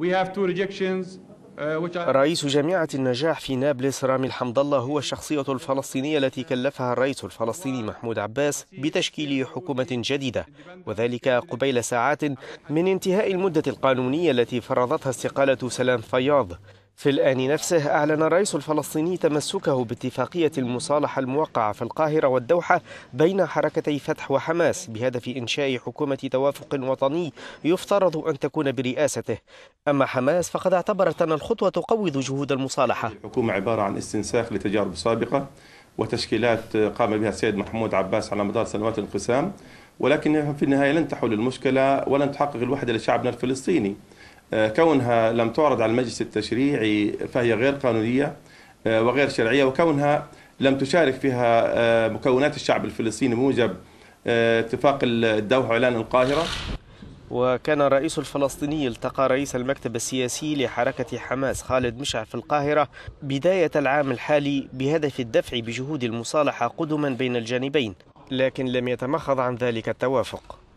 Uh, رئيس جامعة النجاح في نابلس رامي الحمد الله هو الشخصية الفلسطينية التي كلفها الرئيس الفلسطيني محمود عباس بتشكيل حكومة جديدة وذلك قبيل ساعات من انتهاء المدة القانونية التي فرضتها استقالة سلام فياض في الآن نفسه أعلن الرئيس الفلسطيني تمسكه باتفاقية المصالحة الموقعة في القاهرة والدوحة بين حركتي فتح وحماس بهدف إنشاء حكومة توافق وطني يفترض أن تكون برئاسته أما حماس فقد اعتبرت أن الخطوة تقوض جهود المصالحة الحكومة عبارة عن استنساخ لتجارب سابقة وتشكيلات قام بها السيد محمود عباس على مدار سنوات الانقسام ولكن في النهاية لن تحل المشكلة ولن تحقق الوحدة لشعبنا الفلسطيني آه، كونها لم تعرض على المجلس التشريعي فهي غير قانونية آه، وغير شرعية وكونها لم تشارك فيها آه، مكونات الشعب الفلسطيني موجب اتفاق الدوحة وإعلان القاهرة وكان الرئيس الفلسطيني التقى رئيس المكتب السياسي لحركة حماس خالد مشع في القاهرة بداية العام الحالي بهدف الدفع بجهود المصالحة قدما بين الجانبين لكن لم يتمخض عن ذلك التوافق